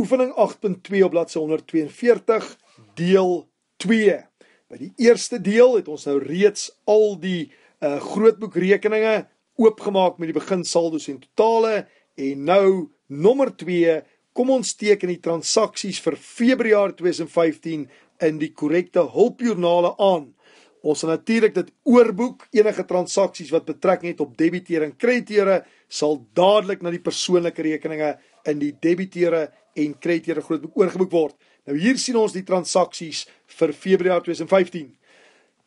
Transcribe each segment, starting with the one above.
Oefening 8.2 op bladsy 142 deel 2. By die eerste deel het ons nou reeds al die uh, grootboekrekeninge oopgemaak met die beginsaldos en totale en nou nommer 2, kom ons teken die transaksies vir Februarie 2015 in die korrekte hulpjoernale aan. Ons sal natuurlik dit oorboek enige transaksies wat betrekking het op debiteure en krediteure sal dadelik na die persoonlike rekeninge in die debiteure en kry dit deur 'n groot boek oorgeboek word. Nou hier sien ons die transaksies vir Februarie 2015.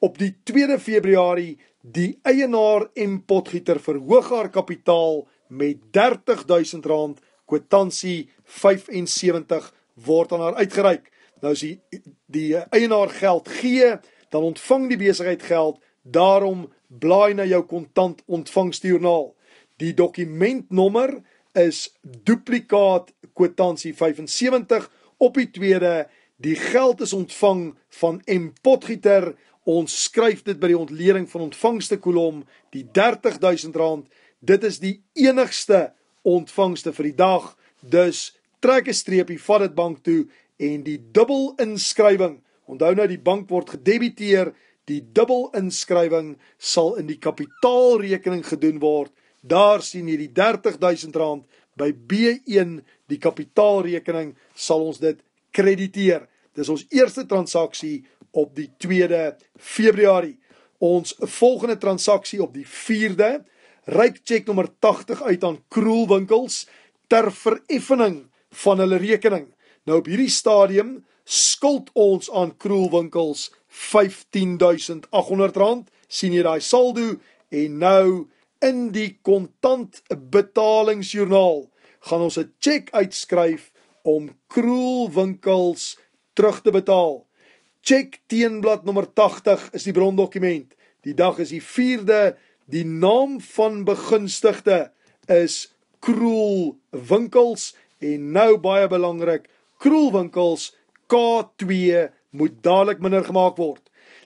Op die 2de Februarie die eienaar en potgieter verhoog haar kapitaal met R30000 kwitansie 75 word aan haar uitgereik. Nou as die die eienaar geld gee, dan ontvang die besigheid geld. Daarom blaai na jou kontant ontvangsjoernaal. Die dokumentnommer is duplikaat kwitansie 75 op die tweede die geld is ontvang van M Potgieter ons skryf dit by die ontleding van ontvangste kolom die R30000 dit is die enigste ontvangste vir die dag dus trek 'n streepie vat dit bank toe en die dubbel inskrywing onthou nou die bank word gedebiteer die dubbel inskrywing sal in die kapitaalrekening gedoen word Daar sien jy die R30000 by B1 die kapitaalrekening sal ons dit krediteer. Dis ons eerste transaksie op die 2de Februarie. Ons volgende transaksie op die 4de, ryk cheque nommer 80 uit aan Kroel Winkels ter vereffening van hulle rekening. Nou op hierdie stadium skuld ons aan Kroel Winkels R15800. sien jy daai saldo en nou in die kontantbetalingsjoernaal gaan ons 'n tjek uitskryf om kroelwinkels terug te betaal. Tjek teenblad nommer 80 is die brondokument. Die dag is die 4de. Die naam van begunstigde is Kroelwinkels en nou baie belangrik, Kroelwinkels K2 moet dadelik minder gemaak word.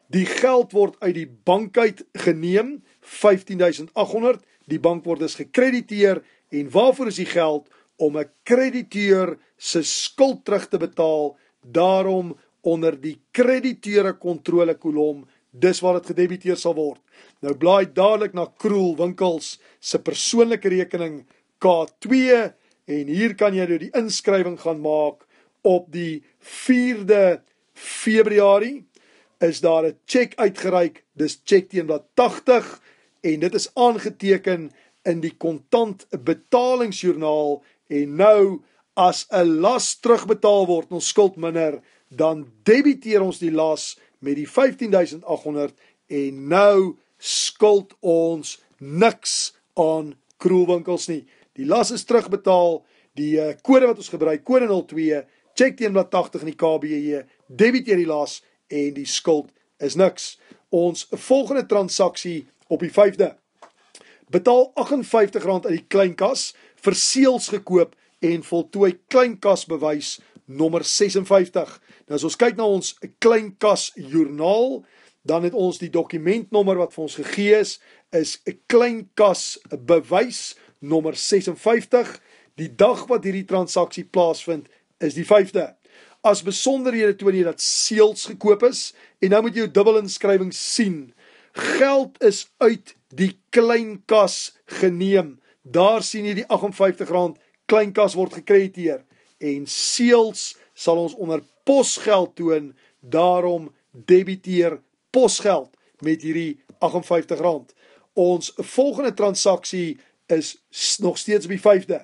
Die geld word uit die bank uit geneem. 15800. Die bankwoord is gekrediteer en waarvoor is die geld om 'n krediteur se skuld terug te betaal? Daarom onder die krediteure kontrole kolom, dis waar dit gedebiteer sal word. Nou blaai dadelik na Kroel Winkels se persoonlike rekening K2 en hier kan jy nou die inskrywing gaan maak op die 4de Februarie is daar 'n cheque uitgereik dis cheque teen wat 80 en dit is aangeteken in die kontant betalingsjoernaal en nou as 'n las terugbetaal word ons skuld minder dan debiteer ons die las met die 15800 en nou skuld ons niks aan kroewinkels nie die las is terugbetaal die eh, kode wat ons gebruik kode 02 check teenblad 80 in die KBJE debiteer die las en die skuld is niks ons volgende transaksie op die 5de. Betaal R58 uit die kleinkas vir seels gekoop en voltooi kleinkas bewys nommer 56. Nou as ons kyk na ons kleinkas joernaal, dan het ons die dokumentnommer wat vir ons gegee is is 'n kleinkas bewys nommer 56. Die dag wat hierdie transaksie plaasvind is die 5de. As besonderhede toon jy dat seels gekoop is en nou moet jy jou dubbel inskrywing sien geld is uit die kleinkas geneem. Daar sien jy die R58 kleinkas word gekrediteer en seels sal ons onder posgeld toon daarom debiteer posgeld met hierdie R58. Ons volgende transaksie is nog steeds op die 5de.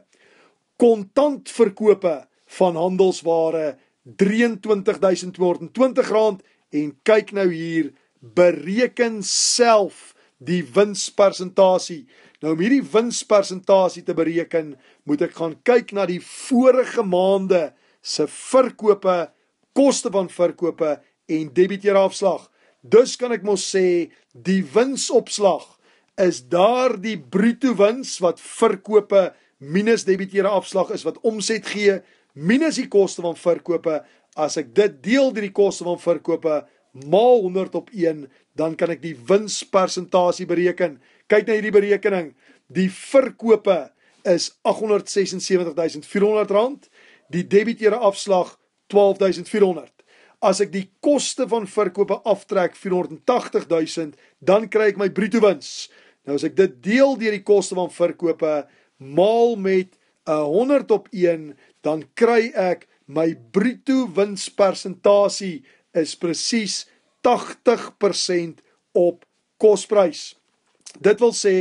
Kontantverkope van handelsware R23220 en kyk nou hier bereken self die winspersentasie. Nou om hierdie winspersentasie te bereken, moet ek gaan kyk na die vorige maande se verkope, koste van verkope en debiteerafslag. Dus kan ek mos sê die winsopslag is daardie bruto wins wat verkope minus debiteerafslag is wat omset gee minus die koste van verkope. As ek dit deel deur die koste van verkope, maal 100 op 1, dan kan ek die winspersentasie bereken. Kyk na hierdie berekening. Die verkope is 876400 rand, die debiteure afslag 12400. As ek die koste van verkope aftrek 480000, dan kry ek my bruto wins. Nou as ek dit deel deur die koste van verkope maal met uh, 'n 100 op 1, dan kry ek my bruto winspersentasie is presies 80% op kosprys. Dit wil sê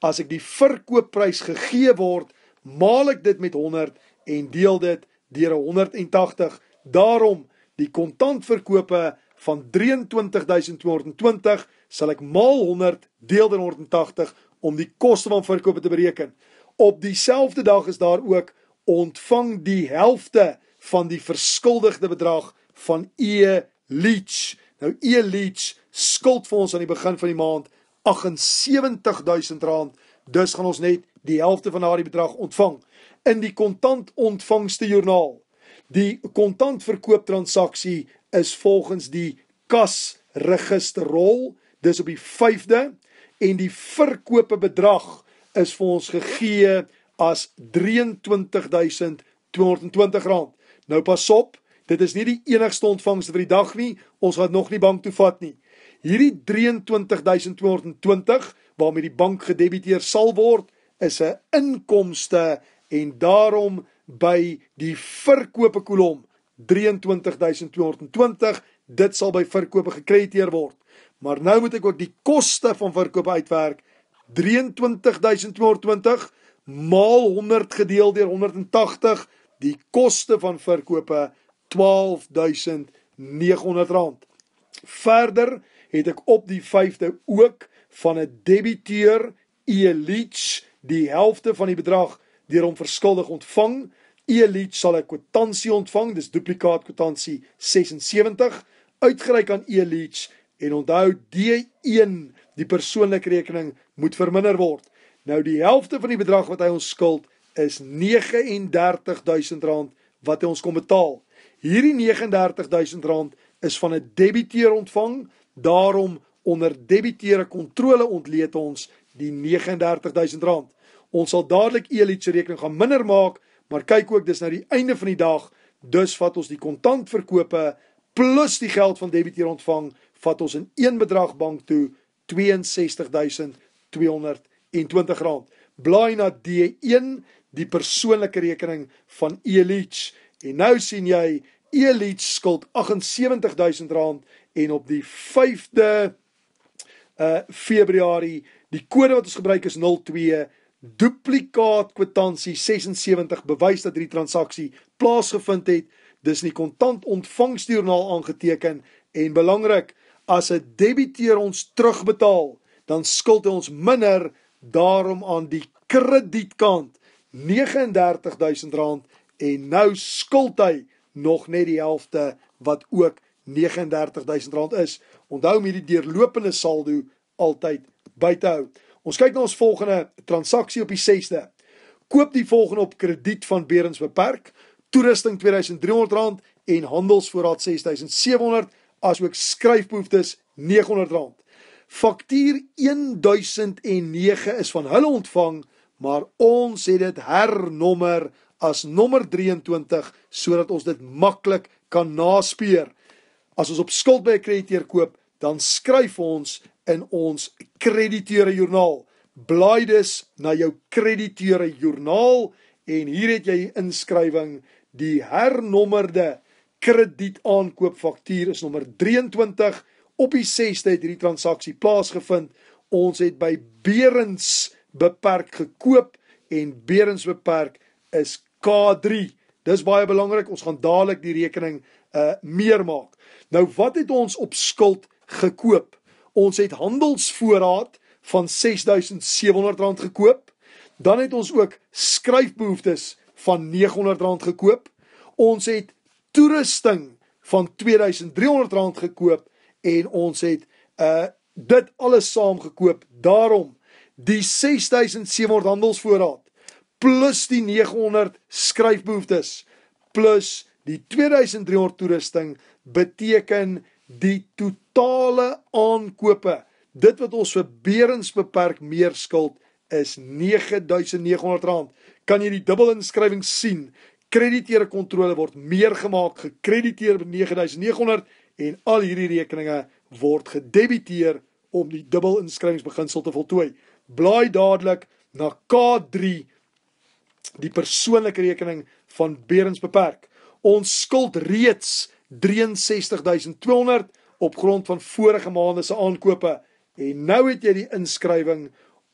as ek die verkoopprys gegee word, maal ek dit met 100 en deel dit deur 180. Daarom die kontantverkope van 23220 sal ek maal 100 deel deur 180 om die koste van verkope te bereken. Op dieselfde dag is daar ook ontvang die helfte van die verskuldigde bedrag van E leech. Nou e leech skuld vir ons aan die begin van die maand 78000 rand. Dus gaan ons net die helfte van daardie bedrag ontvang in die kontant ontvangste joernaal. Die kontant verkoop transaksie is volgens die kas registerrol, dis op die 5de en die verkope bedrag is vir ons gegee as 23220 rand. Nou pas op, Dit is nie die enigste ontvangs vir die dag nie. Ons gaan nog nie bank toe vat nie. Hierdie 23220 waarmee die bank gedebiteer sal word, is 'n inkomste en daarom by die verkope kolom 23220 dit sal by verkope gekrediteer word. Maar nou moet ek ook die koste van verkope uitwerk. 23220 maal 100 gedeel deur 180 die koste van verkope 12900 rand. Verder het ek op die 5de ook van 'n debiteur Elich die helfte van die bedrag deur hom verskuldig ontvang. Elich sal 'n kwitansie ontvang, dis duplikaat kwitansie 76 uitgereik aan Elich en onthou D1 die persoonlike rekening moet verminder word. Nou die helfte van die bedrag wat hy ons skuld is R39000 wat hy ons kom betaal. Hierdie R39000 is van 'n debiteur ontvang, daarom onder debiteure kontrole ontleed ons die R39000. Ons sal dadelik Elits rekening gaan minder maak, maar kyk ook dis na nou die einde van die dag, dus vat ons die kontantverkope plus die geld van debiteur ontvang, vat ons in een bedrag bank toe R62220. Blaai na D1, die persoonlike rekening van Elits. En nou sien jy Elits skuld 78000 rand en op die 5de uh eh, Februarie die kode wat ons gebruik is 02 duplikaat kwitansie 76 bewys dat hierdie transaksie plaasgevind het dis in die kontant ontvangsjoernaal aangeteken en belangrik as 'n debiteur ons terugbetaal dan skuld hy ons minder daarom aan die kredietkant R39000 en nou skuld hy nog net die helfte wat ook R39000 is. Onthou om hierdie deurlopende saldo altyd by te hou. Ons kyk na ons volgende transaksie op die 6de. Koop die volgende op krediet van Berends beperk: toerusting R2300 en handelsvoorraad R6700, asook skryfbehoeftes R900. Faktuur 1009 is van hulle ontvang, maar ons het dit hernommer as nommer 23 sodat ons dit maklik kan naspeur. As ons op skuld by 'n krediteur koop, dan skryf ons in ons krediteure joernaal. Blaai dus na jou krediteure joernaal en hier het jy inskrywing die hernommerde kredietaankoopfaktuur is nommer 23 op die 6ste het hierdie transaksie plaasgevind. Ons het by Berends beperk gekoop en Berends beperk is K3. Dis baie belangrik. Ons gaan dadelik die rekening uh meer maak. Nou wat het ons op skuld gekoop? Ons het handelsvoorraad van R6700 gekoop. Dan het ons ook skryfbehoeftes van R900 gekoop. Ons het toerusting van R2300 gekoop en ons het uh dit alles saam gekoop. Daarom die R6700 handelsvoorraad plus die 900 skryfbehoeftes plus die 2300 toerusting beteken die totale aankope dit wat ons vir beerens beperk meer skuld is R9900. Kan jy die dubbel inskrywing sien? Krediteure kontrole word meer gemaak, gekrediteer met 9900 en al hierdie rekeninge word gedebiteer om die dubbel inskrywingsbeginsel te voltooi. Blaai dadelik na K3 die persoonlike rekening van Berends beperk. Ons skuld reeds 63200 op grond van vorige maande se aankope en nou het jy die inskrywing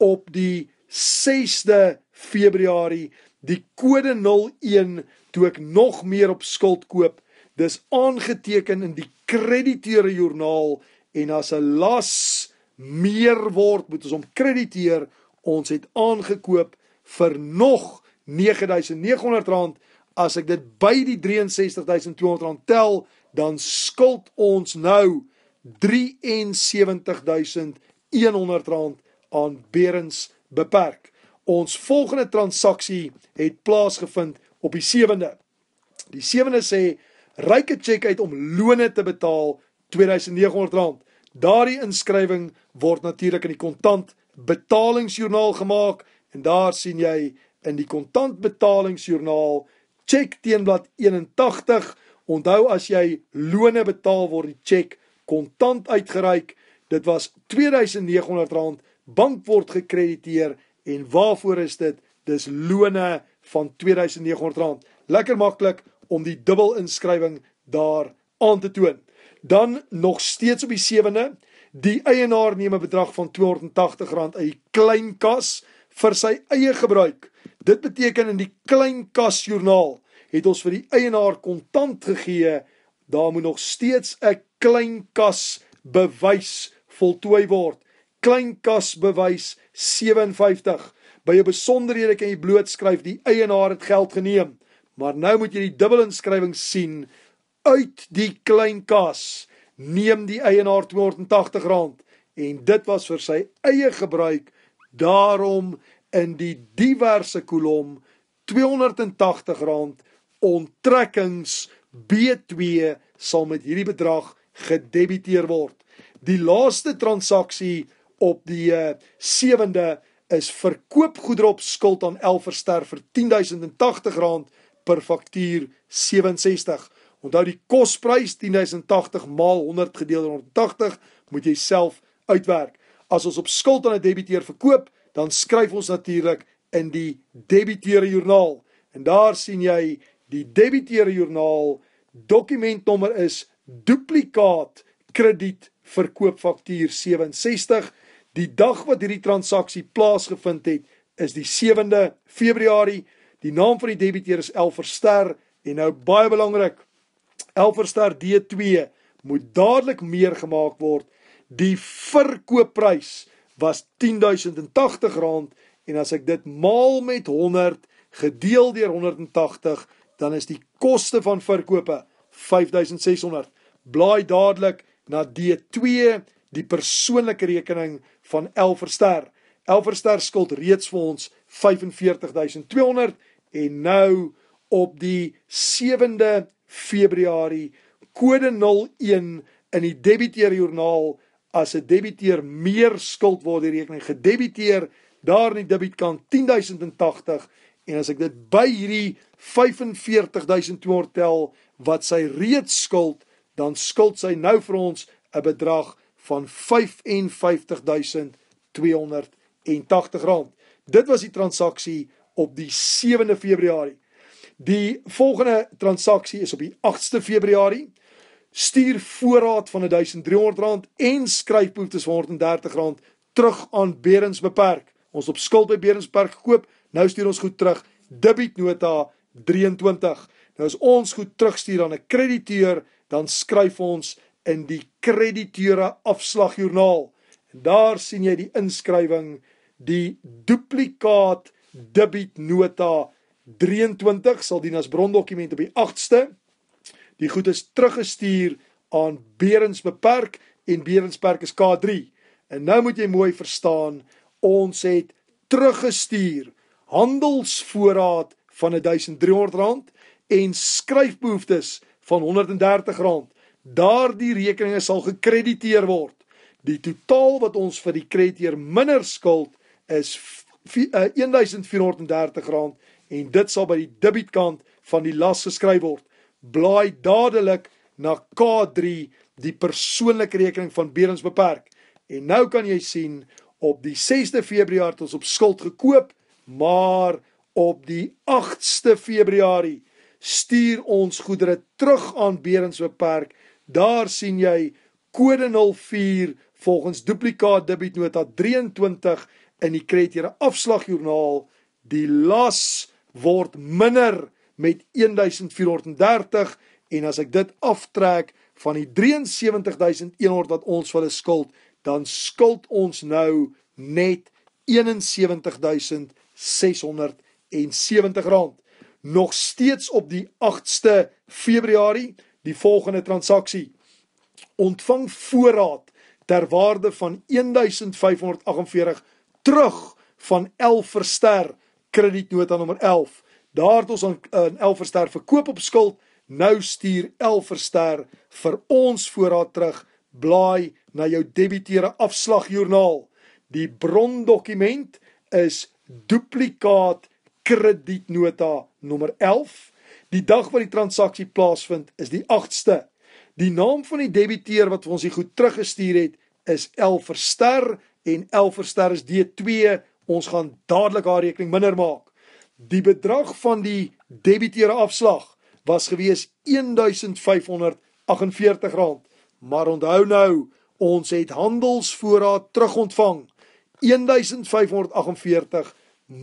op die 6de Februarie die kode 01 toe ek nog meer op skuld koop dis aangeteken in die krediteure joernaal en as 'n las meer word moet ons hom krediteer ons het aangekoop vir nog 63200 9900 rand as ek dit by die 63200 rand tel dan skuld ons nou 73100 rand aan Berends beperk. Ons volgende transaksie het plaasgevind op die 7de. Die 7de sê ryke cheque uit om lone te betaal 2900 rand. Daardie inskrywing word natuurlik in die kontant betalingsjoernaal gemaak en daar sien jy in die kontantbetalingsjoernaal tjek teenblad 81 onthou as jy lone betaal word die tjek kontant uitgereik dit was R2900 bank word gekrediteer en waarvoor is dit dis lone van R2900 lekker maklik om die dubbel inskrywing daar aan te toon dan nog steeds op die 7de die eienaar neem 'n bedrag van R280 uit 'n klein kas vir sy eie gebruik Dit beteken in die klein kas joernaal het ons vir die eienaar kontant gegee. Daar moet nog steeds 'n klein kas bewys voltooi word. Klein kas bewys 57. By 'n besonderhede kan jy bloot skryf die eienaar het geld geneem. Maar nou moet jy die dubbelinskrywing sien uit die klein kas. Neem die eienaar R280 en dit was vir sy eie gebruik. Daarom in die diverse kolom R280 onttrekkings B2 sal met hierdie bedrag gedebiteer word. Die laaste transaksie op die 7de eh, is verkoopgoedere op skuld aan Elverster vir R10080 per faktuur 67. Onthou die kosprys 10080 maal 100 gedeel deur 180 moet jy self uitwerk. As ons op skuld aan 'n debiteur verkoop, dan skryf ons natuurlik in die debiteure joernaal. En daar sien jy die debiteure joernaal dokumentnommer is duplikaat krediet verkoopfaktuur 67. Die dag wat hierdie transaksie plaasgevind het is die 7de Februarie. Die naam van die debiteur is Elverster en nou baie belangrik. Elverster D2 moet dadelik meer gemaak word. Die verkoopprys was 10080 rand en as ek dit maal met 100 gedeel deur 180 dan is die koste van verkope 5600 blaai dadelik na D2 die persoonlike rekening van Elverster Elverster skuld reeds vir ons 45200 en nou op die 7de Februarie kode 01 in die debiteerjoernaal 0 as 'n debiteur meer skuld word die rekening gedebiteer daar in die debietkant 10080 en as ek dit by hierdie 45200 tel wat sy reeds skuld dan skuld sy nou vir ons 'n bedrag van 55280 rand dit was die transaksie op die 7de Februarie die volgende transaksie is op die 8de Februarie stuur voorraad van R1300 en skryfboeke vir R130 terug aan Berends beperk. Ons op skuld by Berends beperk gekoop, nou stuur ons goed terug. Debietnota 23. Nou as ons goed terugstuur aan 'n krediteur, dan skryf ons in die krediteure afslagjoernaal. En daar sien jy die inskrywing, die duplikaat debietnota 23 sal dien as brondokument op die 8ste die goed is teruggestuur aan Berensbeperk en Berensperk is K3. En nou moet jy mooi verstaan, ons het teruggestuur handelsvoorraad van R1300 en skryfbehoeftes van R130. Daardie rekeninge sal gekrediteer word. Die totaal wat ons vir die krediteur minder skuld is eh, R1430 en dit sal by die debietkant van die las geskryf word blaai dadelik na K3 die persoonlike rekening van Berends beperk. En nou kan jy sien op die 6de Februarie het ons op skuld gekoop, maar op die 8ste Februarie stuur ons goedere terug aan Berends beperk. Daar sien jy kode 04 volgens duplikaat debietnota 23 in die krediteure afslagjoernaal. Die las word minder 0.0 met 1430 en as ek dit aftrek van die 73100 wat ons vir hulle skuld, dan skuld ons nou net 71670 rand nog steeds op die 8ste Februarie die volgende transaksie ontvang voorraad ter waarde van 1548 terug van 11 Verster kredietnota nommer Daar het ons aan uh, Elverster verkoop op skuld. Nou stuur Elverster vir ons voorraad terug. Blaai na jou debiteure afslagjoernaal. Die brondokument is duplikaat kredietnota nommer 11. Die dag wat die transaksie plaasvind is die 8ste. Die naam van die debiteur wat vir ons die goed teruggestuur het is Elverster en Elverster is D2. Ons gaan dadelik haar rekening minder maak. Die bedrag van die debiteure afslag was gewees R1548, maar onthou nou, ons het handelsvoorraad terugontvang. R1548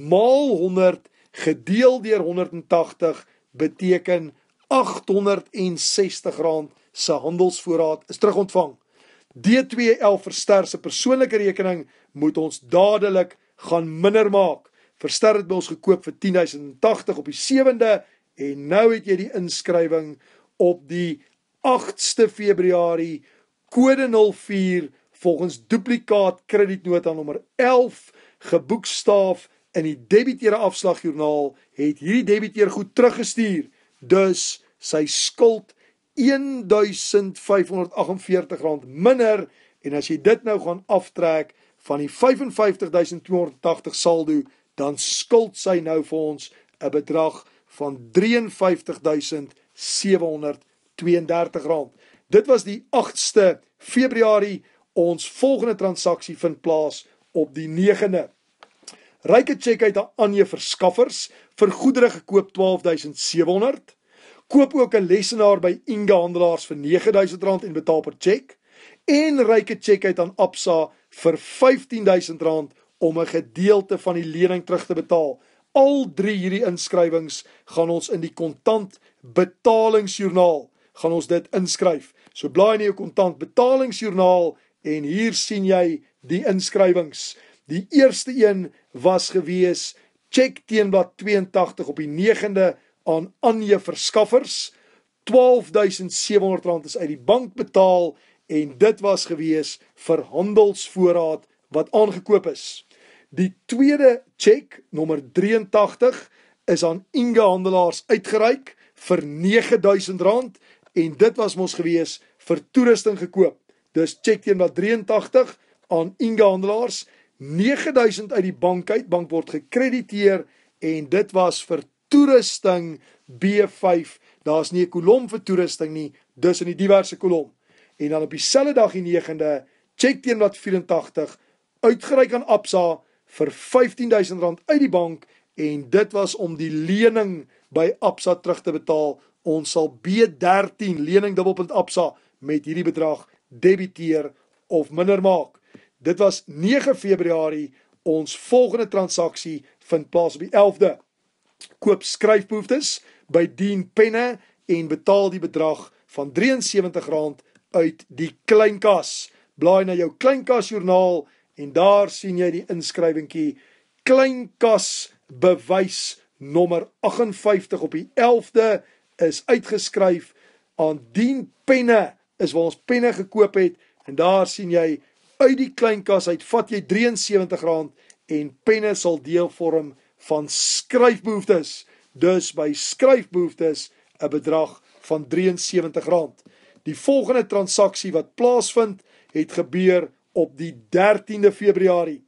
maal 100 gedeel deur 180 beteken R860 se handelsvoorraad is terugontvang. D2 11 verster se persoonlike rekening moet ons dadelik gaan minder maak. Verster het by ons gekoop vir 10080 op die 7de en nou het jy die inskrywing op die 8ste Februarie kode 04 volgens duplikaat kredietnota nommer 11 geboekstaaf in die debiteure afslagjoernaal het hierdie debiteur goed teruggestuur dus sy skuld R1548 minder en as jy dit nou gaan aftrek van die 55280 saldo dan skuld sy nou vir ons 'n bedrag van 53732 rand. Dit was die 8ste Februarie. Ons volgende transaksie vind plaas op die 9de. Ryke check uit aan jou verskaffers vir goedere gekoop 12700. Koop ook 'n lesenaar by Inga Handelaars vir 9000 rand en betaal per check. En ryke check uit aan Absa vir 15000 rand om 'n gedeelte van die lening terug te betaal. Al drie hierdie inskrywings gaan ons in die kontant betalingsjoernaal gaan ons dit inskryf. So blaai in jou kontant betalingsjoernaal en hier sien jy die inskrywings. Die eerste een was gewees check teenblad 82 op die 9de aan Anje Verskaffers. R12700 is uit die bank betaal en dit was gewees vir handelsvoorraad wat aangekoop is. Die tweede check nommer 83 is aan Inge Handelaars uitgereik vir R9000 en dit was mos gewees vir toerusting gekoop. Dis check teen wat 83 aan Inge Handelaars R9000 uit die bank uit bank word gekrediteer en dit was vir toerusting B5. Daar's nie 'n kolom vir toerusting nie, dis in die diverse kolom. En dan op dieselfde dag die 9de check teen wat 84 uitgereik aan Absa vir R15000 uit die bank en dit was om die lening by Absa terug te betaal. Ons sal B13 lening dubbelpunt Absa met hierdie bedrag debiteer of minder maak. Dit was 9 Februarie. Ons volgende transaksie vind plaas op die 11de. Koop skryfbehoeftes by Dean Penne en betaal die bedrag van R73 uit die kleinkas. Blaai na jou kleinkas joernaal En daar sien jy die inskrywingkie klein kas bewys nommer 58 op die 11de is uitgeskryf aan dien penne is waar ons penne gekoop het en daar sien jy uit die klein kas uit vat jy R73 en penne sal deel vorm van skryfbehoeftes dus by skryfbehoeftes 'n bedrag van R73 die volgende transaksie wat plaasvind het gebeur op die 13de Februarie.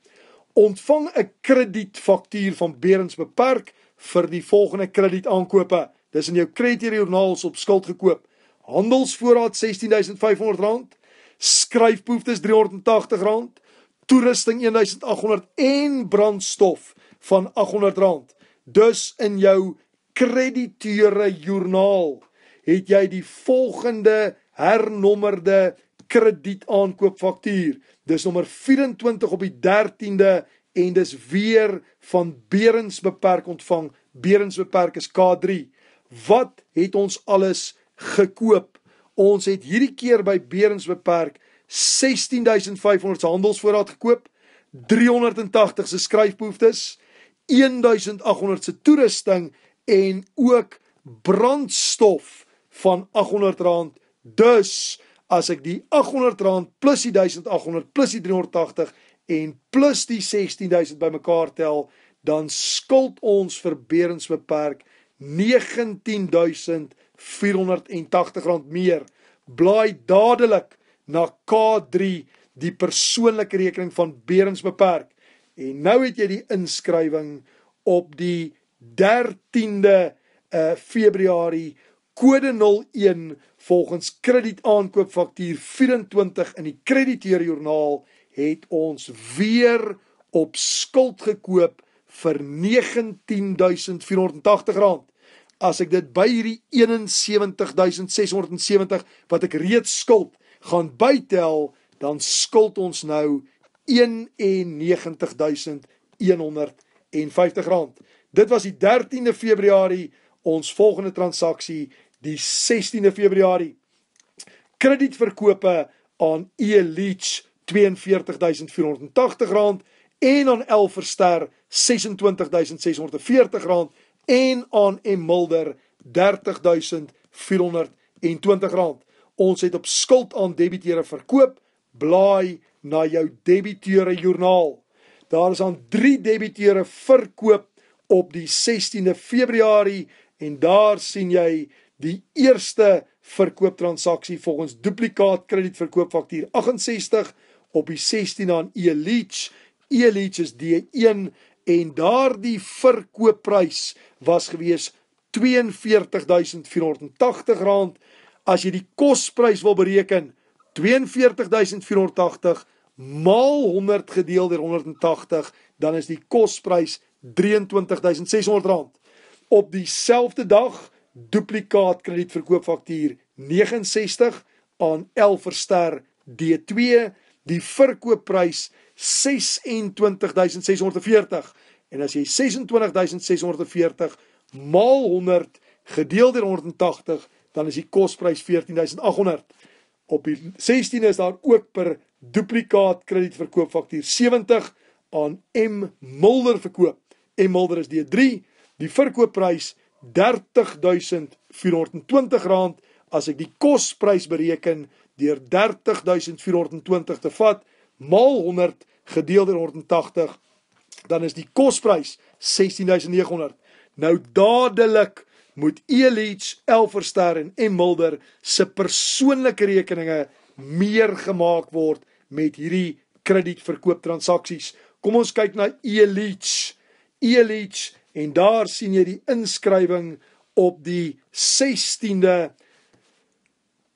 Ontvang 'n kredietfaktuur van Berends Beperk vir die volgende kredietaankope. Dis in jou kredietjoernaals op skuld gekoop. Handelsvoorraad R16500, skryfbehoeftes R380, toerusting R1800 en brandstof van R800. Dus in jou krediteure joernaal het jy die volgende hernommerde kredietaankoopfaktuur. Dis nommer 24 op die 13de en dis weer van Berends beperk ontvang. Berends beperk is K3. Wat het ons alles gekoop? Ons het hierdie keer by Berends beperk 16500 se handelsvoorraad gekoop, 380 se skryfbehoeftes, 1800 se toerusting en ook brandstof van R800. Dus as ek die R800 plus die 1800 plus die 380 en plus die 16000 bymekaar tel, dan skuld ons vir Berends beperk R19480 meer. Blaai dadelik na K3 die persoonlike rekening van Berends beperk en nou het jy die inskrywing op die 13de uh, eh, Februarie kode 01 Volgens kredietaankoopfaktuur 24 in die krediteurjoernaal het ons weer op skuld gekoop vir R19480. As ek dit by hierdie 71670 wat ek reeds skuld gaan bytel, dan skuld ons nou R91150. Dit was die 13de Februarie ons volgende transaksie die 16de Februarie. Kredietverkope aan Elich 42480 rand en aan L Verster 26640 rand en aan Emilder 30420 rand. Ons het op skuld aan debiteure verkoop. Blaai na jou debiteure joernaal. Daar is aan 3 debiteure verkoop op die 16de Februarie en daar sien jy die eerste verkooptransaksie volgens duplikaat kredietverkoopfaktuur 68 op die 16 aan Elich. Elich is D1 en daardie verkoopprys was gewees R42480 as jy die kosprys wil bereken R42480 maal 100 gedeel deur 180 dan is die kosprys R23600 op dieselfde dag duplikaat kredietverkoopfaktuur 69 aan Elverster D2 die verkoopprys 26640 en as jy 26640 maal 100 gedeel deur 180 dan is die kosprys 14800 op die 16 is daar ook per duplikaat kredietverkoopfaktuur 70 aan M Mulder verkoop M Mulder is D3 die verkoopprys 26640 30420 rand as ek die kosprys bereken deur 30420 te vat maal 100 gedeel deur 180 dan is die kosprys 16900 nou dadelik moet Elits Elverster en Emilder se persoonlike rekeninge meer gemaak word met hierdie kredietverkoop transaksies kom ons kyk na Elits Elits en daar sien jy die inskrywing op die 16de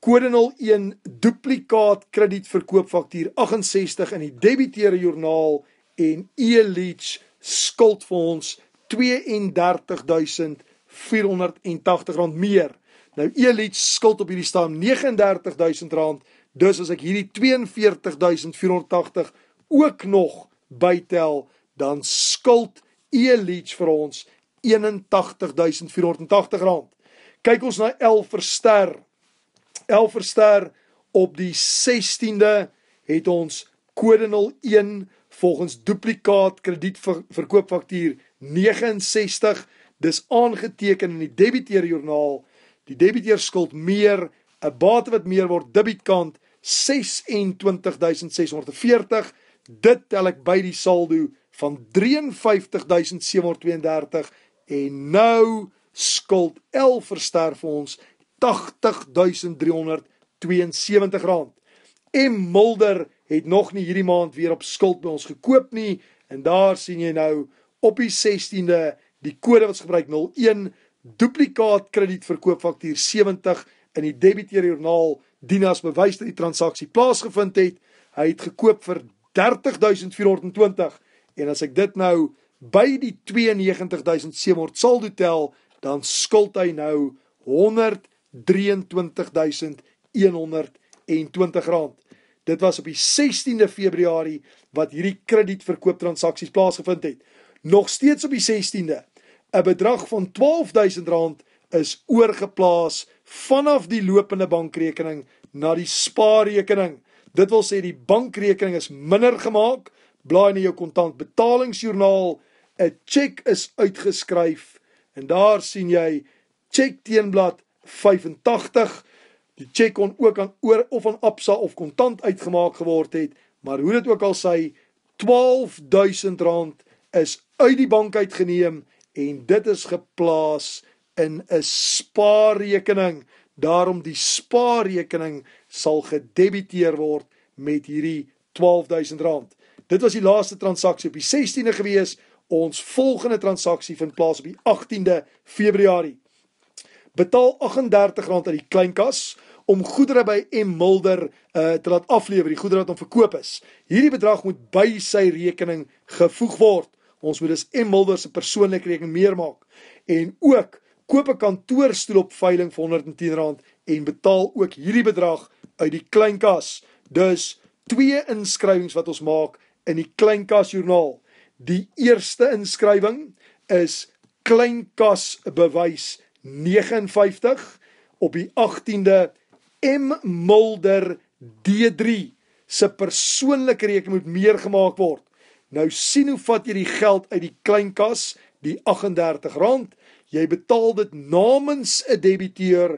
kodenal 1 duplikaat kredietverkoopfaktuur 68 in die debiteure joernaal en Elich skuldfonds 32480 rand meer. Nou Elich skuld op hierdie staam 39000 rand. Dus as ek hierdie 42480 ook nog bytel, dan skuld 32480 Elits vir ons R81480. Kyk ons na 11 verster. 11 verster op die 16de het ons kode 01 volgens duplikaat kredietverkoopfaktuur 69 dis aangeteken in die debiteur joernaal. Die debiteur skuld meer 'n bate wat meer word debietkant 26640 dit tel ek by die saldo van 53732 en nou skuld 11 verster vir ons 80372 rand. M Mulder het nog nie hierdie maand weer op skuld by ons gekoop nie en daar sien jy nou op die 16de die kode wat ons gebruik 01 duplikaat kredietverkoopfaktuur 70 in die debiteur joernaal dien as bewys dat die transaksie plaasgevind het. Hy het gekoop vir 30420 En as ek dit nou by die 92700 sal tel, dan skuld hy nou 123120 rand. Dit was op die 16de Februarie wat hierdie kredietverkoop transaksies plaasgevind het. Nog steeds op die 16de. 'n Bedrag van R12000 is oorgeplaas vanaf die lopende bankrekening na die spaarrekening. Dit wil sê die bankrekening is minder gemaak blaai in jou kontant betalingsjoernaal, 'n tjek is uitgeskryf en daar sien jy tjek teenblad 85. Die tjek kon ook aan oor of aan Absa of kontant uitgemaak geword het, maar hoe dit ook al sy R12000 is uit die bank uitgeneem en dit is geplaas in 'n spaarrekening. Daarom die spaarrekening sal gedebiteer word met hierdie R12000. Dit was die laaste transaksie op die 16de gewees. Ons volgende transaksie vind plaas op die 18de Februarie. Betaal R38 uit die kleinkas om goedere by M Mulder uh, eh, te laat aflewer, die goedere wat hom verkoop is. Hierdie bedrag moet by sy rekening gevoeg word. Ons moet dus M Mulder se persoonlike rekening meer maak en ook koop 'n kantoorstoel op veiling vir R110 en betaal ook hierdie bedrag uit die kleinkas. Dus twee inskrywings wat ons maak in die Kleinkas Joernaal. Die eerste inskrywing is Kleinkas bewys 59 op die 18de M Mulder D3 se persoonlike rekening moet meer gemaak word. Nou sien hoe vat jy die geld uit die kleinkas, die R38. Jy betaal dit namens 'n debiteur.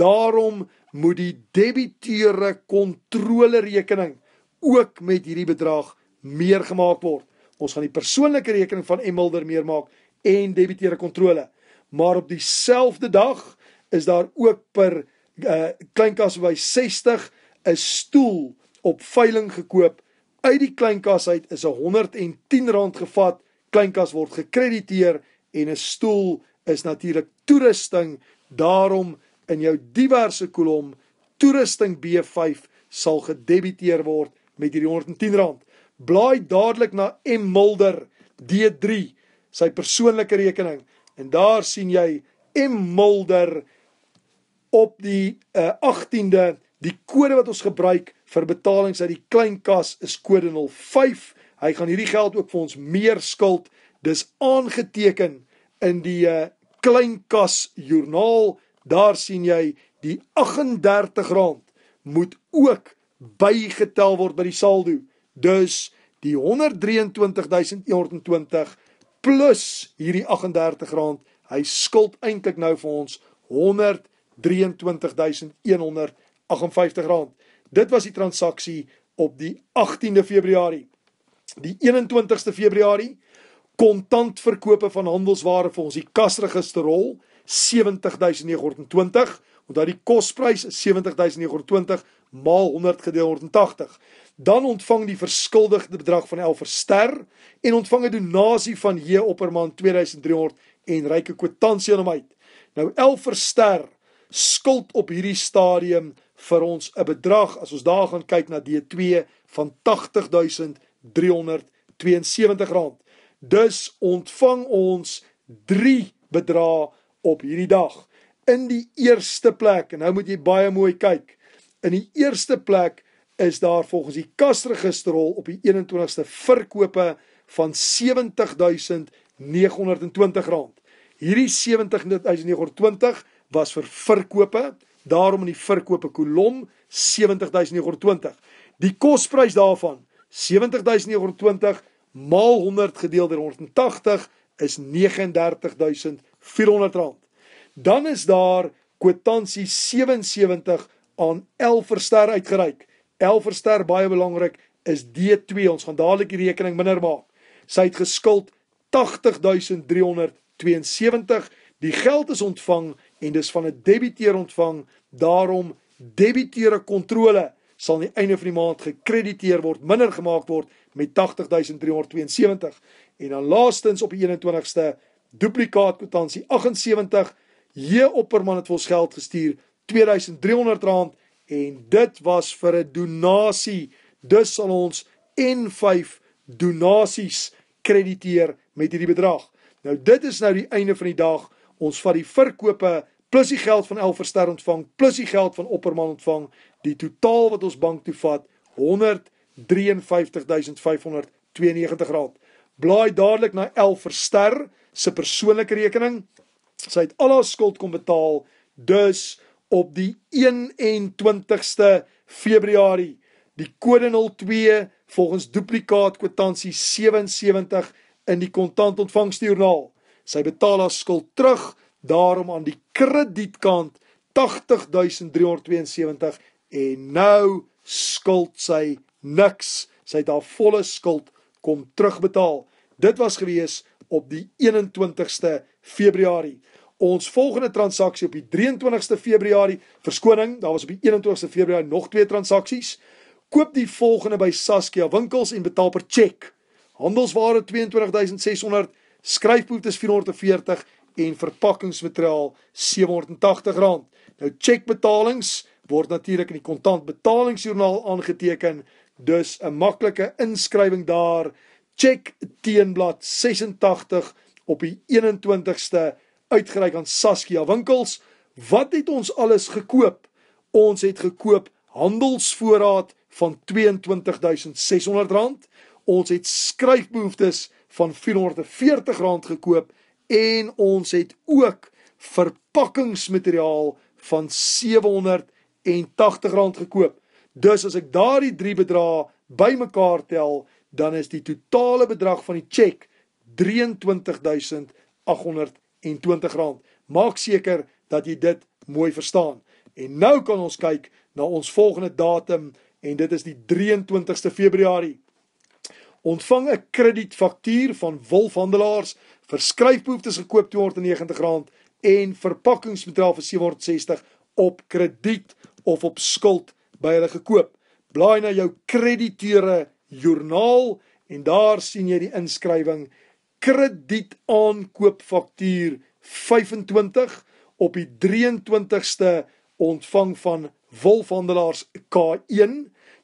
Daarom moet die debiteure kontrolerekening ook met hierdie bedrag meer gemaak word. Ons gaan die persoonlike rekening van Emilder meer maak en debiteure kontrole. Maar op dieselfde dag is daar ook per uh, kleinkas by 60 'n stoel op veiling gekoop. Uit die kleinkas uit is 'n R110 gevat. Kleinkas word gekrediteer en 'n stoel is natuurlik toerusting. Daarom in jou diverse kolom toerusting B5 sal gedebiteer word met hierdie R110. Blaai dadelik na M Mulder D3, sy persoonlike rekening en daar sien jy M Mulder op die uh, eh, 18de die kode wat ons gebruik vir betalings uit die klein kas is kode 05. Hy gaan hierdie geld ook vir ons meer skuld. Dis aangeteken in die uh, klein kas joernaal. Daar sien jy die R38 moet ook bygetel word by die saldo. Dus die 123120 plus hierdie R38. Hy skuld eintlik nou vir ons 123158 rand. Dit was die transaksie op die 18de Februarie. Die 21ste Februarie kontant verkope van handelsware vir ons die kasregister rol 70920. Onthou die kospryse 70920 maal 100 gedeel 180 dan ontvang die verskuldigde bedrag van 11 verster en ontvang 'n donasie van J Opperman 2300 en ryke kwitansie aan hom uit. Nou 11 verster skuld op hierdie stadium vir ons 'n bedrag as ons daar gaan kyk na D2 van 80372 rand. Dus ontvang ons 3 bedrae op hierdie dag. In die eerste plek en nou moet jy baie mooi kyk. In die eerste plek is daar volgens die kasregisterrol op die 21ste verkope van 70920 rand. Hierdie 70920 was vir verkope, daarom in die verkope kolom 70920. Die kosprys daarvan 70920 maal 100 gedeel deur 180 is 39400 rand. Dan is daar kwitansie 77 aan 11 verster uitgereik. Elverster baie belangrik is D2. Ons gaan dadelik die rekening minder maak. Sy het geskuld 80372. Die geld is ontvang en dis van 'n debiteur ontvang. Daarom debiteure kontrole sal aan die einde van die maand gekrediteer word, minder gemaak word met 80372. En dan laastens op die 21ste duplikaat kwitansie 78 J Opperman het vir ons geld gestuur R2300 en dit was vir 'n donasie. Dus sal ons N5 donasies krediteer met hierdie bedrag. Nou dit is nou die einde van die dag. Ons vat die verkope plus die geld van Elverster ontvang, plus die geld van Opperman ontvang, die totaal wat ons bank toe vat 153592 rand. Blaai dadelik na Elverster se persoonlike rekening. Sy het al haar skuld kom betaal. Dus op die 21ste Februarie. Die kode 02 volgens duplikaat kwitansie 77 in die kontant ontvangstjoernaal. Sy betaal haar skuld terug daarom aan die kredietkant 80372 en nou skuld sy niks. Sy het haar volle skuld kom terugbetaal. Dit was gewees op die 21ste Februarie. Ons volgende transaksie op die 23ste Februarie, verskoning, daar was op die 21ste Februarie nog twee transaksies. Koop die volgende by Saskia Winkels en betaal per tjek. Handelsware 22600, skryfboete is 440 en verpakkingsmateriaal R780. Nou tjekbetalings word natuurlik in die kontant betalingsjoernaal aangeteken, dus 'n maklike inskrywing daar. Tjek teenblad 86 op die 21ste Februarie uitgereik aan Saskia Winkels. Wat het ons alles gekoop? Ons het gekoop handelsvoorraad van R22600. Ons het skryfbehoeftes van R440 gekoop en ons het ook verpakkingsmateriaal van R780 gekoop. Dus as ek daardie drie bedrae bymekaar tel, dan is die totale bedrag van die cheque R23800 en R20. Maak seker dat jy dit mooi verstaan. En nou kan ons kyk na ons volgende datum en dit is die 23ste Februarie. Ontvang 'n kredietfaktuur van Wolfhandelaars vir skryfbehoeftes gekoop R290 en verpakkingsbedrag vir R760 op krediet of op skuld by hulle gekoop. Blaai na jou krediteure joernaal en daar sien jy die inskrywing krediet aankoopfaktuur 25 op die 23ste ontvang van Wolfhandelaars K1.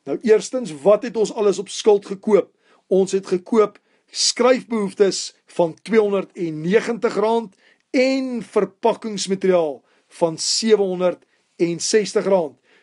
Nou eerstens, wat het ons alles op skuld gekoop? Ons het gekoop skryfbehoeftes van R290 en verpakkingsmateriaal van R760.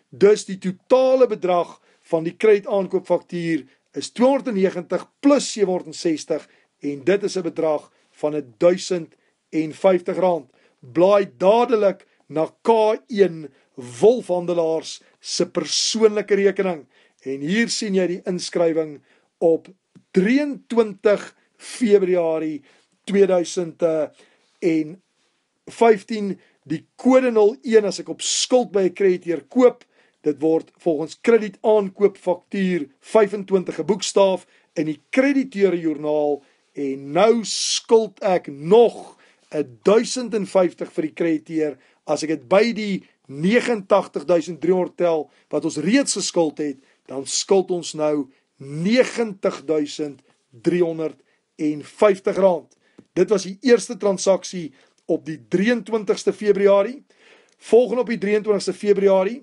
Dus die totale bedrag van die kredietaankoopfaktuur is 290 + 760 en dit is 'n bedrag van 1050 rand. Blaai dadelik na K1 Wolfhandelaars se persoonlike rekening en hier sien jy die inskrywing op 23 Februarie 2015 die kode 01 as ek op skuld by 'n krediteur koop dit word volgens kredietaankoopfaktuur 25 geboekstaaf in die krediteure joernaal 2015 en nou skuld ek nog 1050 vir die krediteur as ek dit by die 89300 tel wat ons reeds geskuld het dan skuld ons nou 90350 rand dit was die eerste transaksie op die 23ste Februarie volgende op die 23ste Februarie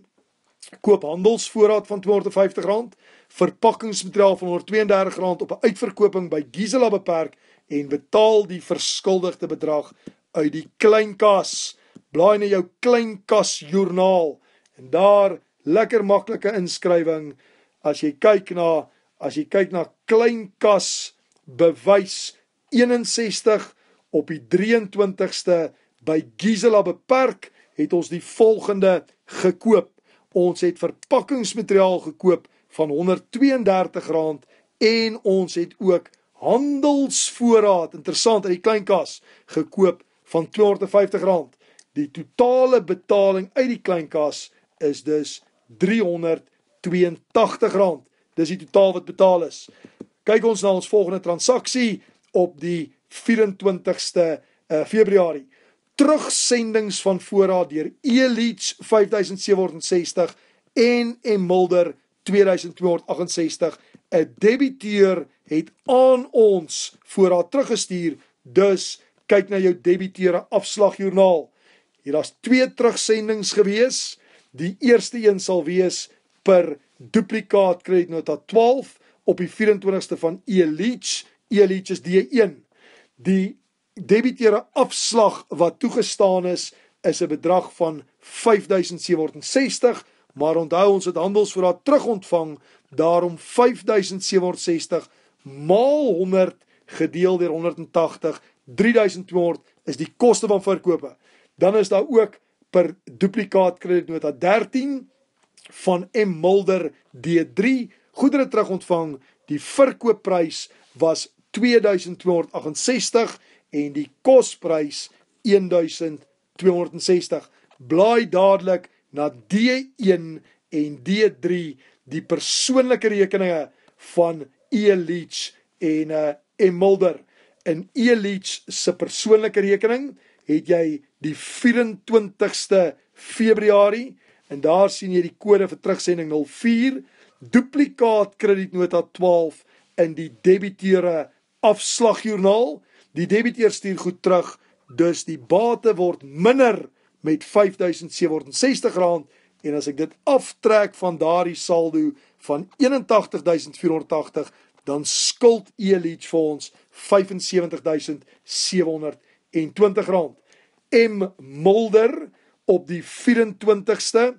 koop handelsvoorraad van R250, verpakkingsbedrag van R132 op 'n uitverkoping by Gisela beperk en betaal die verskuldigde bedrag uit die klein kas. Blaai na jou klein kas joernaal en daar lekker maklike inskrywing as jy kyk na as jy kyk na klein kas bewys 61 op die 23ste by Gisela beperk het ons die volgende gekoop Ons het verpakkingsmateriaal gekoop van R132 en ons het ook handelsvoorraad interessant uit die klein kas gekoop van R250. Die totale betaling uit die klein kas is dus R382. Dis die totaal wat betaal is. Kyk ons na ons volgende transaksie op die 24ste uh, eh, Februarie terugsendings van voorraad deur Elits 5760 en Emulder 2268 'n debiteur het aan ons voorraad teruggestuur dus kyk na jou debiteure afslagjoernaal hier daar's twee terugsendings gewees die eerste een sal wees per duplikaat kredietnota 12 op die 24ste van Elits Elits is D1 die debiteure afslag wat toegestaan is is 'n bedrag van 5760, maar onthou ons het handelsvoorraad terugontvang, daarom 5760 maal 100 gedeel deur 180, 3200 is die koste van verkope. Dan is daar ook per duplikaat kredietnota 13 van M Mulder D3 goedere terugontvang. Die verkoopprys was 2268 en die kosprys 1260. Blaai dadelik na D1 en D3 die persoonlike rekeninge van Elich en uh, eh, Emulder. In Elich se persoonlike rekening het jy die 24ste Februarie en daar sien jy die kode vir terugsending 04 duplikaat kredietnota 12 in die debiteure afslagjoernaal Die debiteur stuur goed terug, dus die bate word minder met R5760 en as ek dit aftrek van daardie saldo van 81480, dan skuld Elite vir ons R75720. M Mulder op die 24ste.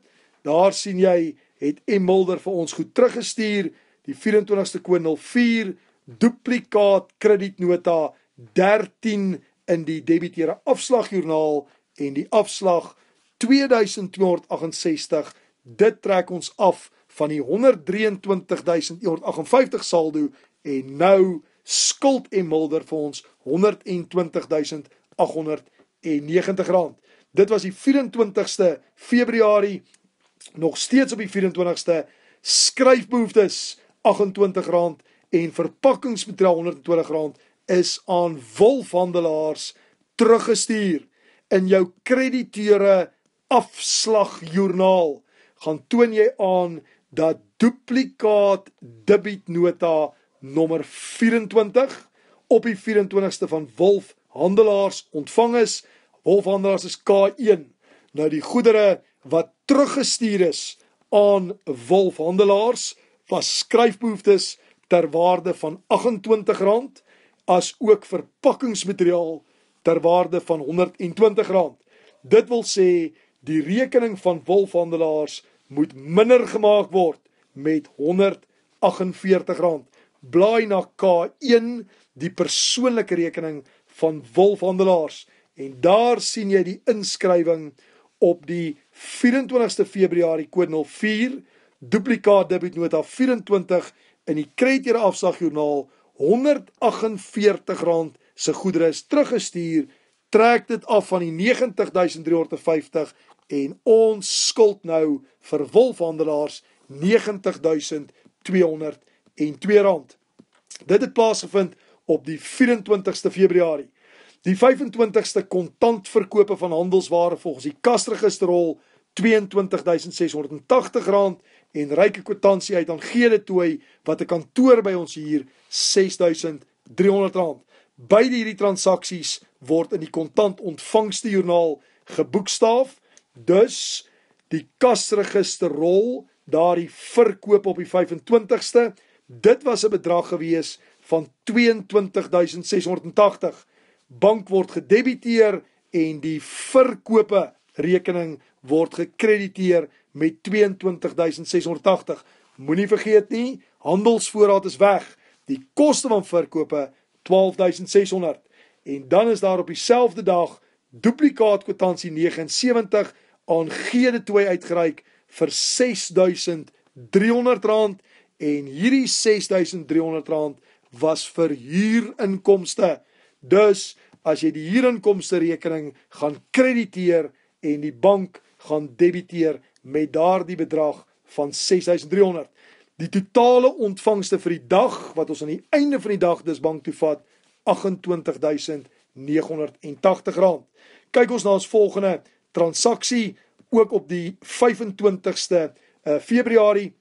Daar sien jy het M Mulder vir ons goed teruggestuur die 24ste koen 04 duplikaat kredietnota 13 in die debiteure afslagjoernaal en die afslag 2268 dit trek ons af van die 123158 saldo en nou skuld en milder vir ons 120890 rand dit was die 24ste Februarie nog steeds op die 24ste skryfbehoeftes 28 rand en verpakkingsmateriaal 120 rand is aan wolfhandelaars teruggestuur in jou krediteure afslagjoernaal gaan toon jy aan dat duplikaat debietnota nommer 24 op die 24ste van wolfhandelaars ontvang is wolfhandelaars is K1 nou die goedere wat teruggestuur is aan wolfhandelaars was skryfbehoeftes ter waarde van R28 as ook verpakkingsmateriaal ter waarde van R120. Dit wil sê die rekening van wolfhandelaars moet minder gemaak word met R148. Blaai na K1 die persoonlike rekening van wolfhandelaars en daar sien jy die inskrywing op die 24ste Februarie kode 04 duplikaat debietnota 24 in die krediteure afslagjoernaal 148 rand se goedere is teruggestuur. Trek dit af van die 90350 en ons skuld nou vir wolfhandelaars 90202 rand. Dit het plaasgevind op die 24ste Februarie. Die 25ste kontantverkope van handelsware volgens die kasregisterrol 22680 rand en ryke kwitansie uit dan gee dit toe hy wat 'n kantoor by ons huur R6300. Beide hierdie transaksies word in die kontant ontvangste joernaal geboekstaaf. Dus die kasregister rol daardie verkoop op die 25ste. Dit was 'n bedrag gewees van 22680. Bank word gedebiteer en die verkope rekening word gekrediteer met 22680. Moenie vergeet nie, handelsvoorraad is weg. Die koste van verkope 12600. En dan is daar op dieselfde dag duplikaat kwitansie 79 aan Gede 2 uitgereik vir R6300 en hierdie R6300 was vir huurinkomste. Dus as jy die huurinkomste rekening gaan krediteer en die bank gaan debiteer met daardie bedrag van 6300. Die totale ontvangste vir die dag wat ons aan die einde van die dag dis bank toe vat 28980 rand. Kyk ons na ons volgende transaksie ook op die 25ste uh, eh, Februarie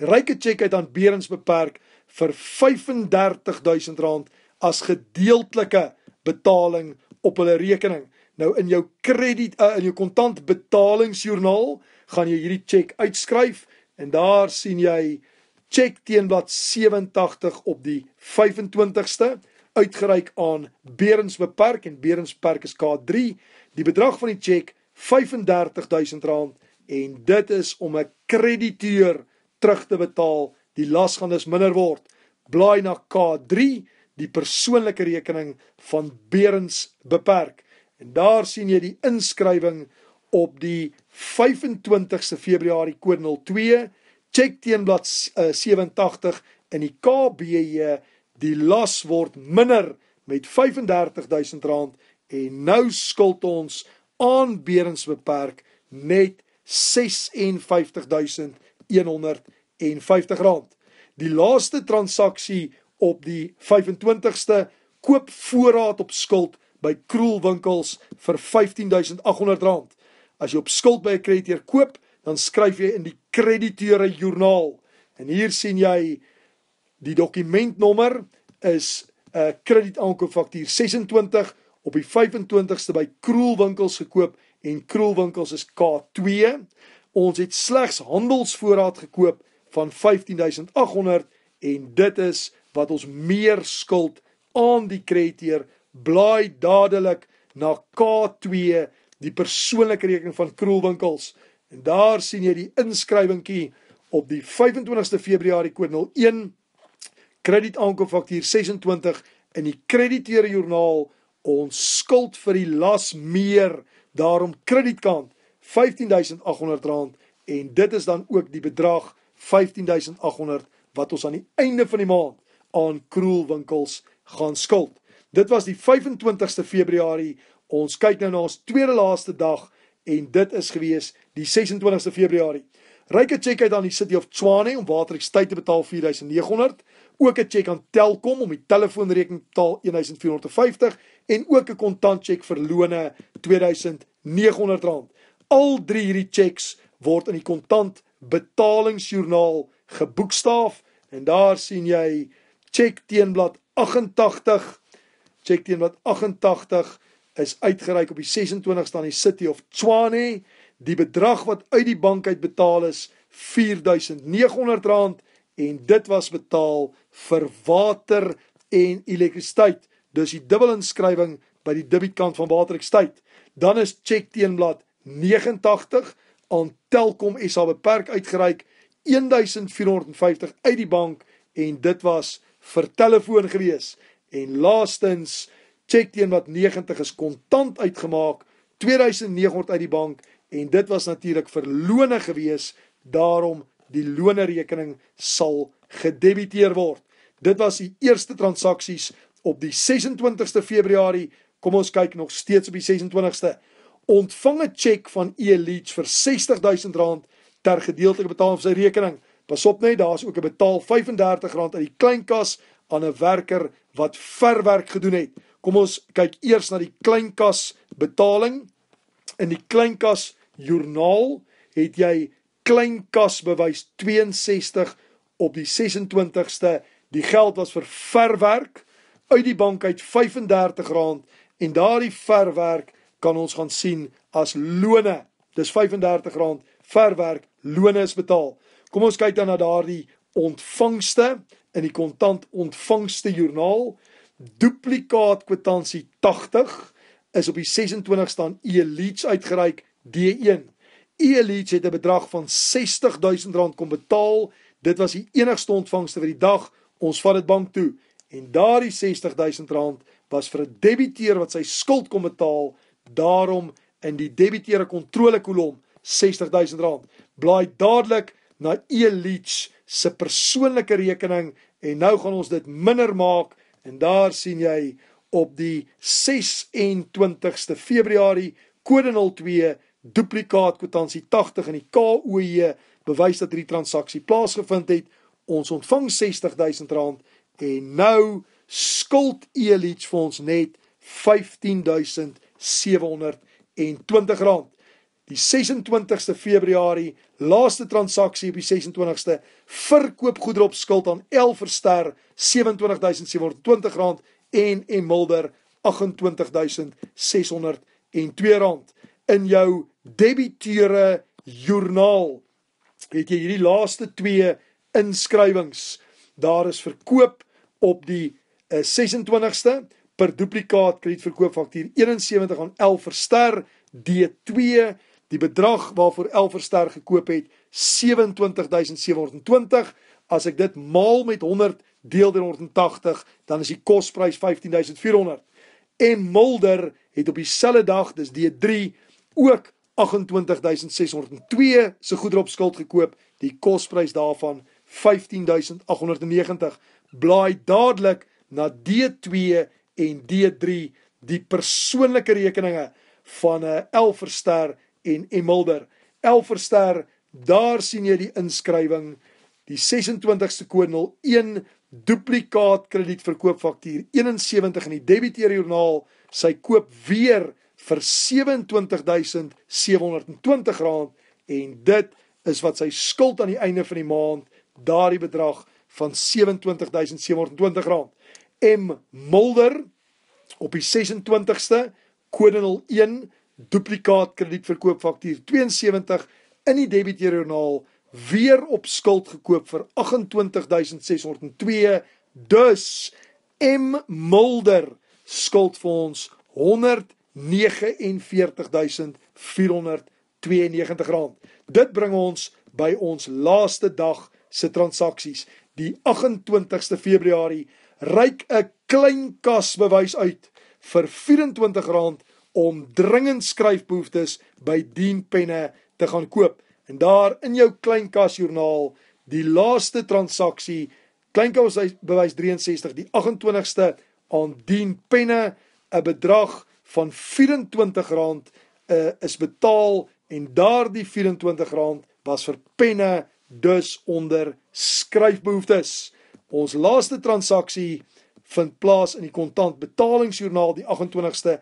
ryke cheque uit aan Berends beperk vir 35000 rand as gedeeltelike betaling op hulle rekening. Nou in jou krediet uh, in jou kontant betalingsjoernaal gaan jy hierdie cheque uitskryf en daar sien jy cheque teenblad 87 op die 25ste uitgereik aan Berens Beperk en Berens Park is K3. Die bedrag van die cheque R35000 en dit is om 'n krediteur terug te betaal. Die las gaan dus minder word. Blaai na K3, die persoonlike rekening van Berens Beperk en daar sien jy die inskrywing op die 25ste Februarie Kornel 2 check teenblad 87 eh, in die KBJ e, die las word minder met R35000 en nou skuld ons aanbeerings beperk net R56150 die laaste transaksie op die 25ste koop voorraad op skuld by Kroelwinkels vir R15800 As jy op skuld by 'n krediteur koop, dan skryf jy in die krediteure joernaal. En hier sien jy die dokumentnommer is 'n uh, eh, kredietaankoopfaktuur 26 op die 25ste by Kroelwinkels gekoop en Kroelwinkels is K2. Ons het slegs handelsvoorraad gekoop van 15800 en dit is wat ons meer skuld aan die krediteur blaai dadelik na K2 die persoonlike rekening van Kroelwinkels en daar sien jy die inskrywingkie op die 25ste Februarie kode 01 krediet aankoopfaktuur 26 in die krediteure joernaal ons skuld vir die las meer daarom kredietkant R15800 en dit is dan ook die bedrag R15800 wat ons aan die einde van die maand aan Kroelwinkels gaan skuld dit was die 25ste Februarie Ons kyk nou na ons tweede laaste dag en dit is gewees die 26ste Februarie. Ryke cheque uit aan die City of Tshwane om waterigheid te betaal 4900, ook 'n cheque aan Telkom om die telefoonrekening te betaal 1450 en ook 'n kontant cheque vir lone R2900. Al drie hierdie cheques word in die kontant betalingsjoernaal geboekstaaf en daar sien jy cheque teenblad 88 cheque teenblad 88 is uitgereik op die 26ste aan die City of Tshwane. Die bedrag wat uit die bank uitbetaal is R4900 en dit was betaal vir water en elektrisiteit. Dis die dubbel inskrywing by die debietkant van Waterkstyd. Dan is tjek teenblad 89 aan Telkom SA beperk uitgereik R1450 uit die bank en dit was vir telefoon gewees. En laastens cheque teen wat 90 is kontant uitgemaak, 2900 uit die bank en dit was natuurlik verlone gewees, daarom die lonerekening sal gedebiteer word. Dit was die eerste transaksies op die 26ste Februarie. Kom ons kyk nog steeds op die 26ste. Ontvang 'n cheque van Elite vir R60000 ter gedeeltelike betaling van sy rekening. Pas op net, daar's ook 'n betaal R35 uit die kleinkas aan 'n werker wat ver werk gedoen het. Kom ons kyk eers na die kleinkas betaling. In die kleinkas joernaal het jy kleinkas bewys 62 op die 26ste. Die geld was vir verwerk uit die bank uit R35 en daardie verwerk kan ons gaan sien as lone. Dis R35 verwerk lone is betaal. Kom ons kyk dan na daardie ontvangste in die kontant ontvangste joernaal duplikaat kwitansie 80 is op die 26ste aan Elites uitgereik D1. Elites het 'n bedrag van R60000 kom betaal. Dit was die enigste ontvangste vir die dag. Ons vat dit bank toe en daardie R60000 was vir 'n debiteur wat sy skuld kom betaal. Daarom in die debiteure kontrole kolom R60000. Blaai dadelik na Elites se persoonlike rekening en nou gaan ons dit minder maak En daar sien jy op die 26ste Februarie kode 02 duplikaat kwitansie 80 in die KOJ bewys dat hierdie transaksie plaasgevind het. Ons ontvang R60000 en nou skuld Elits vir ons net R15720 die 26ste Februarie, laaste transaksie op die 26ste, verkoop goedere op skuld aan L Verster R27720 en Emilder R28602 in jou debiteure joernaal. Het jy hierdie laaste twee inskrywings. Daar is verkoop op die 26ste eh, per duplikaat kredietverkoopfaktuur 71 aan 11 Verster D2 die bedrag waarvoor Elver Ster gekoop het 27720 as ek dit maal met 100 deel deur 180 dan is die kosprys 15400 en Mulder het op dieselfde dag dis D3 e ook 28602 se goeder op skuld gekoop die kosprys daarvan 15890 blaai dadelik na D2 en D3 die persoonlike rekeninge van 'n uh, eh, Elver Ster en Emilder. 11 verster, daar sien jy die inskrywing. Die 26ste koornel 1 duplikaat kredietverkoopfaktuur 71 in die debiteure joernaal. Sy koop weer vir R27720 en dit is wat sy skuld aan die einde van die maand, daardie bedrag van R27720. M Mulder op die 26ste, kode 01 duplikaat kredietverkoopfaktuur 72 in die debiteurjoernaal weer op skuld gekoop vir 28602 dus M Mulder skuld vir ons 149492 rand dit bring ons by ons laaste dag se transaksies die 28ste Februarie ryk 'n klein kas bewys uit vir 24 rand om dringend skryfbehoeftes by dienpenne te gaan koop. En daar in jou klein kasjoernaal, die laaste transaksie, klein kas bewys 63, die 28ste aan dienpenne, 'n bedrag van R24 uh, eh, is betaal en daardie R24 was vir penne dus onder skryfbehoeftes. Ons laaste transaksie vind plaas in die kontantbetalingsjoernaal die 28ste.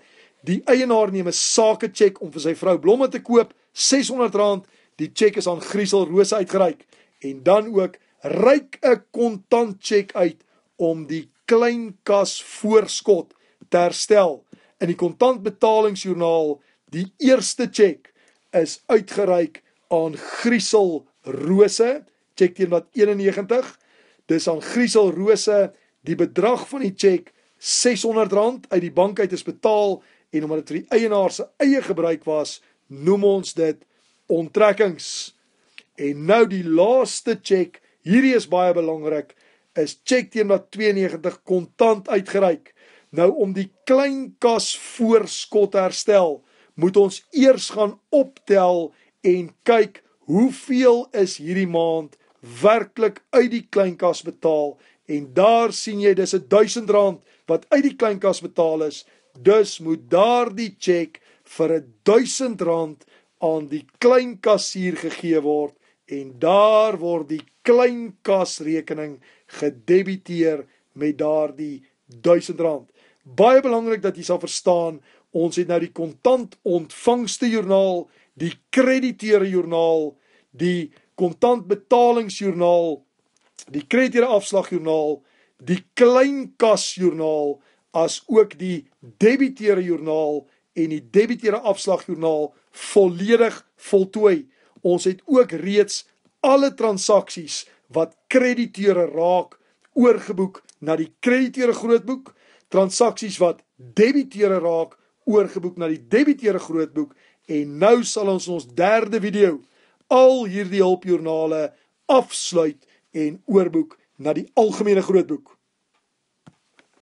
Die eienaar neem 'n sakecheck om vir sy vrou blomme te koop, R600. Die cheque is aan Griesel Rose uitgereik en dan ook ryk 'n kontantcheck uit om die klein kas voorskot te herstel. In die kontantbetalingsjoernaal, die eerste cheque is uitgereik aan Griesel Rose, cheque teen wat 91. Dis aan Griesel Rose, die bedrag van die cheque R600 uit die bank uit is betaal en omdat dit vir die eienaar se eie gebruik was, noem ons dit onttrekkings. En nou die laaste tjek, hierdie is baie belangrik, is tjek teen wat 92 kontant uitgereik. Nou om die klein kas voorskot herstel, moet ons eers gaan optel en kyk hoeveel is hierdie maand werklik uit die klein kas betaal en daar sien jy dis 'n 1000 rand wat uit die klein kas betaal is Dus moet daardie tjek vir 1000 rand aan die klein kassier gegee word en daar word die klein kasrekening gedebiteer met daardie 1000 rand. Baie belangrik dat jy sal verstaan, ons het nou die kontant ontvangste joernaal, die krediteure joernaal, die kontant betalingsjoernaal, die krediteure afslagjoernaal, die klein kas joernaal, die, as ook die debiteure joernaal en die debiteure afslag joernaal volledig voltooi. Ons het ook reeds alle transaksies wat krediteure raak oorgeboek na die krediteure grootboek, transaksies wat debiteure raak oorgeboek na die debiteure grootboek en nou sal ons ons derde video al hierdie hulpjoernale afsluit en oorboek na die algemene grootboek.